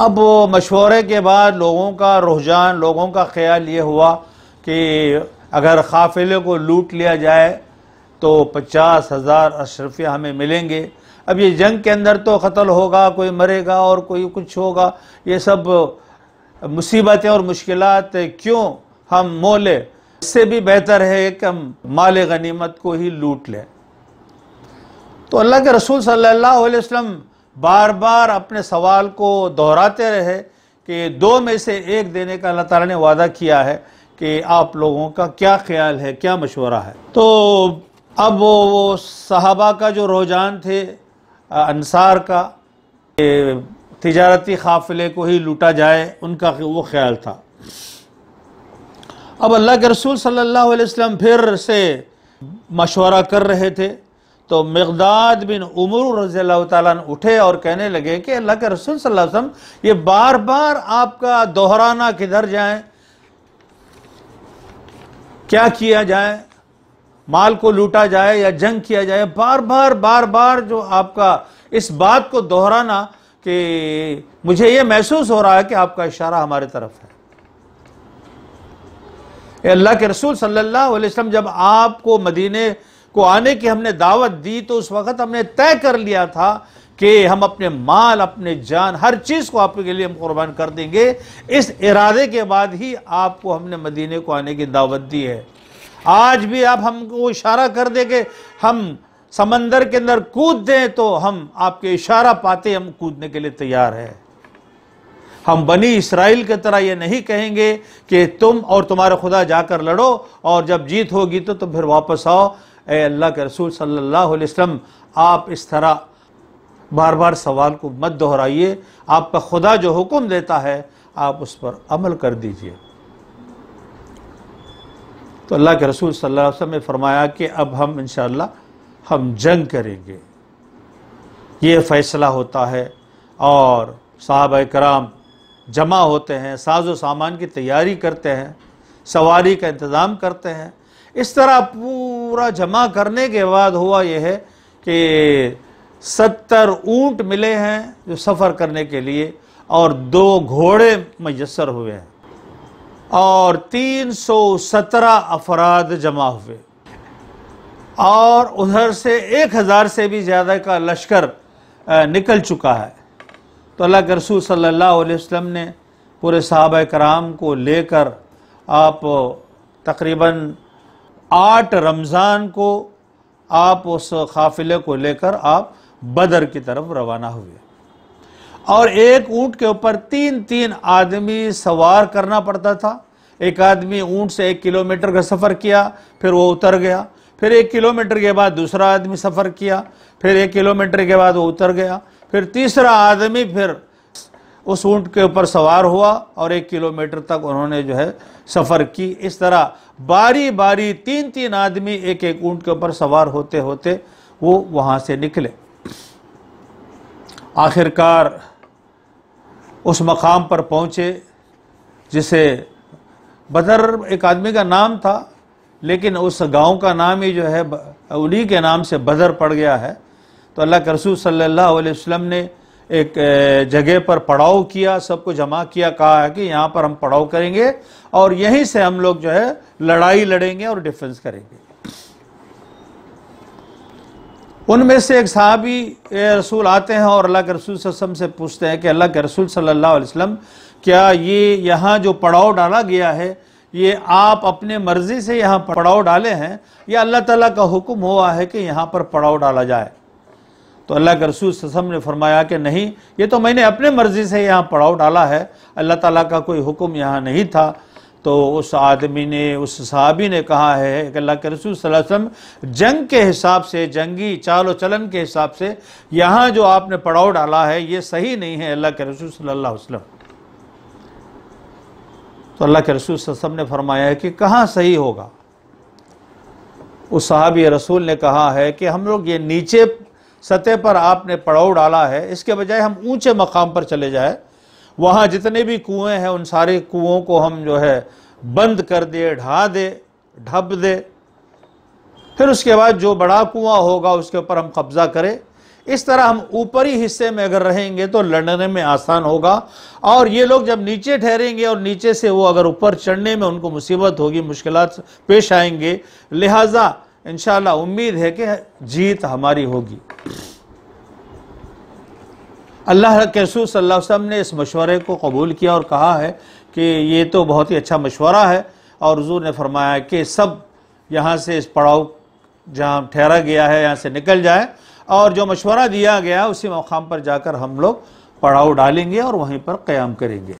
अब मशवरे के बाद लोगों का रुझान लोगों का ख्याल ये हुआ कि अगर काफिले को लूट लिया जाए तो पचास हज़ार अशरफिया हमें मिलेंगे अब ये जंग के अंदर तो कत्ल होगा कोई मरेगा और कोई कुछ होगा ये सब मुसीबतें और मुश्किल क्यों हम मोले इससे भी बेहतर है कि हम माल गनीमत को ही लूट लें तो अल्लाह के रसूल सल्लल्लाहु अलैहि वसल्लम बार बार अपने सवाल को दोहराते रहे कि दो में से एक देने का अल्लाह ताला ने वादा किया है कि आप लोगों का क्या ख्याल है क्या मशवरा है तो अब वो, वो साहबा का जो रोजान थे अनसार का तजारती काफिले को ही लूटा जाए उनका वो ख्याल था अब अल्लाह के रसूल सल्लल्लाहु अलैहि वसल्लम फिर से मशवरा कर रहे थे तो मकदाद बिन उमर रजील तठे उठे और कहने लगे कि अल्लाह के रसूल सल्लल्लाहु ये बार बार आपका दोहराना किधर जाए क्या किया जाए माल को लूटा जाए या जंग किया जाए बार बार बार बार जो आपका इस बात को दोहराना कि मुझे ये महसूस हो रहा है कि आपका इशारा हमारे तरफ है अल्लाह के रसूल सल्लल्लाहु अलैहि वसल्लम जब आपको मदीने को आने की हमने दावत दी तो उस वक़्त हमने तय कर लिया था कि हम अपने माल अपने जान हर चीज़ को आपके लिए हम कुर्बान कर देंगे इस इरादे के बाद ही आपको हमने मदीने को आने की दावत दी है आज भी आप हमको इशारा कर दे कि हम समंदर के अंदर कूद दें तो हम आपके इशारा पाते हम कूदने के लिए तैयार हैं हम बनी इसराइल की तरह ये नहीं कहेंगे कि तुम और तुम्हारे खुदा जाकर लड़ो और जब जीत होगी तो तुम फिर वापस आओ अल्लाह के रसूल सल्लल्लाहु अलैहि वसल्लम आप इस तरह बार बार सवाल को मत दोहराइए आपका खुदा जो हुक्म देता है आप उस पर अमल कर दीजिए तो अल्लाह के रसूल सल्लल्लाहु अलैहि वसल्लम ने फरमाया कि अब हम इन हम जंग करेंगे ये फैसला होता है और साहब कराम जमा होते हैं साजो सामान की तैयारी करते हैं सवारी का इंतज़ाम करते हैं इस तरह पूरा जमा करने के बाद हुआ यह है कि सत्तर ऊँट मिले हैं जो सफ़र करने के लिए और दो घोड़े मैसर हुए हैं और तीन सौ सत्रह अफराद जमा हुए और उधर से एक हज़ार से भी ज़्यादा का लश्कर निकल चुका है तो अल्लाह के रसूल सल्लल्लाहु अलैहि वसल्लम ने पूरे साहब कराम को लेकर आप तकरीबन आठ रमज़ान को आप उस काफिले को लेकर आप बदर की तरफ रवाना हुए और एक ऊँट के ऊपर तीन तीन आदमी सवार करना पड़ता था एक आदमी ऊँट से एक किलोमीटर का सफ़र किया फिर वो उतर गया फिर एक किलोमीटर के बाद दूसरा आदमी सफ़र किया फिर एक किलोमीटर के बाद वो उतर गया फिर तीसरा आदमी फिर उस ऊँट के ऊपर सवार हुआ और एक किलोमीटर तक उन्होंने जो है सफ़र की इस तरह बारी बारी तीन तीन आदमी एक एक ऊँट के ऊपर सवार होते होते वो वहाँ से निकले आखिरकार उस मकाम पर पहुँचे जिसे बदर एक आदमी का नाम था लेकिन उस गांव का नाम ही जो है उन्हीं के नाम से बदर पड़ गया है तो अल्लाह के रसूल सल्लल्लाहु अलैहि वसल्लम ने एक जगह पर पड़ाव किया सबको जमा किया कहा है कि यहाँ पर हम पड़ाव करेंगे और यहीं से हम लोग जो है लड़ाई लड़ेंगे और डिफेंस करेंगे उनमें से एक साहबी रसूल आते हैं और अल्लाह के रसूल वसम से पूछते हैं कि अल्लाह के रसूल सल्लल्लाहु अलैहि वसल्लम क्या ये यहाँ जो पड़ाव डाला गया है ये आप अपने मर्जी से यहाँ पड़ाव डाले हैं या अल्लाह ताला का हुक्म हुआ है कि यहाँ पर पड़ाव डाला जाए तो अल्लाह के रसूल ससम ने फरमाया कि नहीं ये तो मैंने अपने मर्ज़ी से यहाँ पड़ाव डाला है अल्लाह ताला का कोई हुक्म यहाँ नहीं था तो उस आदमी ने उस सहाबी ने कहा है कि अल्लाह के रसूल वसम जंग के हिसाब से जंगी चाल चलन के हिसाब से यहाँ जो आपने पड़ाव डाला है ये सही नहीं है अल्लाह के रसूल सल्ला वसलम तो अल्लाह के रसूल ससम ने फरमाया है कि कहाँ सही होगा उस साहब रसूल ने कहा है कि हम लोग ये नीचे सतह पर आपने पड़ाव डाला है इसके बजाय हम ऊंचे मकाम पर चले जाए वहाँ जितने भी कुएं हैं उन सारे कुओं को हम जो है बंद कर दे ढा दे ढप दे फिर उसके बाद जो बड़ा कुआं होगा उसके ऊपर हम कब्जा करें इस तरह हम ऊपरी हिस्से में अगर रहेंगे तो लड़ने में आसान होगा और ये लोग जब नीचे ठहरेंगे और नीचे से वो अगर ऊपर चढ़ने में उनको मुसीबत होगी मुश्किल पेश आएंगे लिहाजा इन उम्मीद है कि जीत हमारी होगी अल्लाह के रसूल सल्लल्लाहु अलैहि वसल्लम ने इस मशवरे को कबूल किया और कहा है कि ये तो बहुत ही अच्छा मशवरा है और हजूर ने फरमाया कि सब यहाँ से इस पड़ाव जहाँ ठहरा गया है यहाँ से निकल जाए और जो मशवरा दिया गया उसी मकाम पर जाकर हम लोग पड़ाव डालेंगे और वहीं पर क़्याम करेंगे